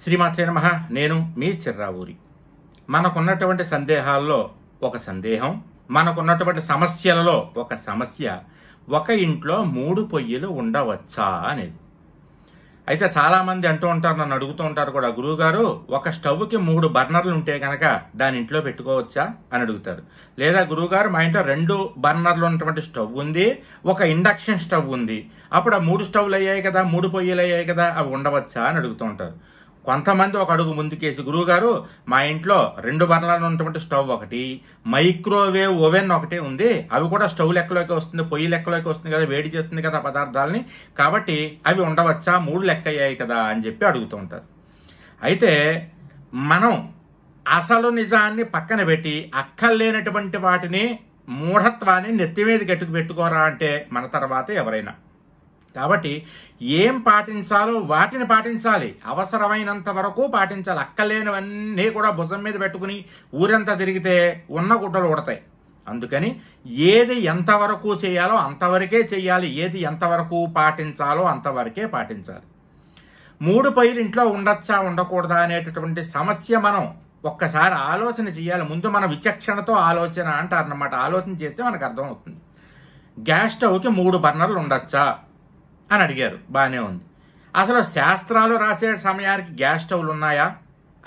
శ్రీమాత్రే నమ నేను మీ చిర్రావూరి మనకున్నటువంటి సందేహాల్లో ఒక సందేహం మనకున్నటువంటి సమస్యలలో ఒక సమస్య ఒక ఇంట్లో మూడు పొయ్యిలు ఉండవచ్చా అనేది అయితే చాలామంది అంటూ ఉంటారు నన్ను అడుగుతూ ఉంటారు కూడా గురువుగారు ఒక స్టవ్కి మూడు బర్నర్లు ఉంటే కనుక దాని ఇంట్లో పెట్టుకోవచ్చా అని అడుగుతారు లేదా గురువుగారు మా ఇంట్లో రెండు బర్నర్లు ఉన్నటువంటి స్టవ్ ఉంది ఒక ఇండక్షన్ స్టవ్ ఉంది అప్పుడు ఆ మూడు స్టవ్లు అయ్యాయి కదా మూడు పొయ్యిలు అయ్యాయి కదా అవి ఉండవచ్చా అని అడుగుతూ ఉంటారు కొంతమంది ఒక అడుగు ముందుకేసి గురువుగారు మా ఇంట్లో రెండు బర్ణాలు ఉన్నటువంటి స్టవ్ ఒకటి మైక్రోవేవ్ ఓవెన్ ఒకటి ఉంది అవి కూడా స్టవ్ లెక్కలోకి వస్తుంది పొయ్యి లెక్కలోకి వస్తుంది కదా వేడి చేస్తుంది కదా పదార్థాలని కాబట్టి అవి ఉండవచ్చా మూడు లెక్క అయ్యాయి కదా అని చెప్పి అడుగుతూ ఉంటారు అయితే మనం అసలు నిజాన్ని పక్కన పెట్టి అక్కర్లేనటువంటి వాటిని మూఢత్వాన్ని నెత్తి మీద గట్టుకు పెట్టుకోరా అంటే మన తర్వాత ఎవరైనా కాబట్టి ఏం పాటించాలో వాటిని పాటించాలి అవసరమైనంత వరకు పాటించాలి అక్కలేనివన్నీ కూడా భుజం మీద పెట్టుకుని ఊరంతా తిరిగితే ఉన్న గుడ్డలు ఉడతాయి అందుకని ఏది ఎంతవరకు చేయాలో అంతవరకే చేయాలి ఏది ఎంతవరకు పాటించాలో అంతవరకే పాటించాలి మూడు పైలు ఇంట్లో ఉండొచ్చా ఉండకూడదా అనేటటువంటి సమస్య మనం ఒక్కసారి ఆలోచన చేయాలి ముందు మన విచక్షణతో ఆలోచన అంటారన్నమాట ఆలోచన చేస్తే మనకు అర్థమవుతుంది గ్యాస్ స్టవ్కి మూడు బర్నర్లు ఉండొచ్చా అని అడిగారు బాగానే ఉంది అసలు శాస్త్రాలు రాసే సమయానికి గ్యాస్ స్టవ్లు ఉన్నాయా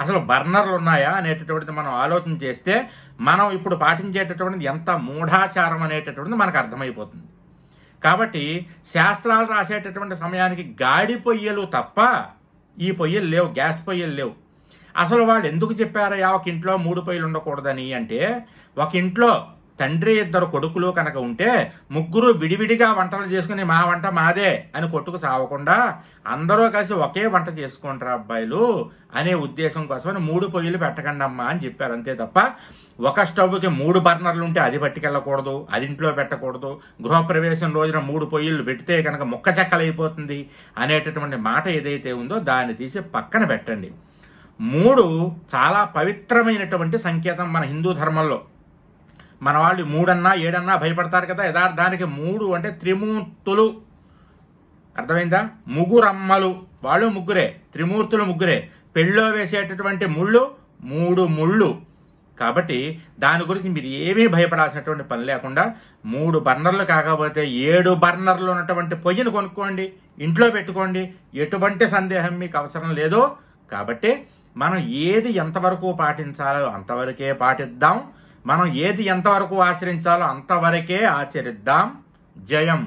అసలు బర్నర్లు ఉన్నాయా అనేటటువంటిది మనం ఆలోచన చేస్తే మనం ఇప్పుడు పాటించేటటువంటిది ఎంత మూఢాచారం అనేటటువంటిది మనకు అర్థమైపోతుంది కాబట్టి శాస్త్రాలు రాసేటటువంటి సమయానికి గాడి పొయ్యలు తప్ప ఈ పొయ్యలు లేవు గ్యాస్ పొయ్యలు లేవు అసలు వాళ్ళు ఎందుకు చెప్పారయ్యా ఒక ఇంట్లో మూడు పొయ్యిలు ఉండకూడదని అంటే ఒక ఇంట్లో తండ్రి ఇద్దరు కొడుకులు కనుక ఉంటే ముగ్గురు విడివిడిగా వంటలు చేసుకుని మా వంట మాదే అని కొట్టుకు సావకుండా అందరూ కలిసి ఒకే వంట చేసుకుంటారు అబ్బాయిలు అనే ఉద్దేశం కోసమని మూడు పొయ్యిలు పెట్టకండి అమ్మా అని చెప్పారు అంతే తప్ప ఒక స్టవ్కి మూడు బర్నర్లు ఉంటే అది పట్టుకెళ్ళకూడదు అది ఇంట్లో పెట్టకూడదు గృహప్రవేశం రోజున మూడు పొయ్యిలు పెడితే కనుక మొక్క చెక్కలైపోతుంది అనేటటువంటి మాట ఏదైతే ఉందో దాన్ని తీసి పక్కన పెట్టండి మూడు చాలా పవిత్రమైనటువంటి సంకేతం మన హిందూ ధర్మంలో మన వాళ్ళు మూడన్నా ఏడన్నా భయపడతారు కదా యథార్థానికి మూడు అంటే త్రిమూర్తులు అర్థమైందా ముగ్గురమ్మలు వాళ్ళు ముగ్గురే త్రిమూర్తులు ముగ్గురే పెళ్ళో వేసేటటువంటి ముళ్ళు మూడు ముళ్ళు కాబట్టి దాని గురించి మీరు ఏమీ భయపడాల్సినటువంటి పని లేకుండా మూడు బర్నర్లు కాకపోతే ఏడు బర్నర్లు ఉన్నటువంటి పొయ్యిని కొనుక్కోండి ఇంట్లో పెట్టుకోండి ఎటువంటి సందేహం మీకు అవసరం లేదు కాబట్టి మనం ఏది ఎంతవరకు పాటించాలో అంతవరకే పాటిద్దాం మనం ఏది ఎంతవరకు ఆచరించాలో అంతవరకే ఆచరిద్దాం జయం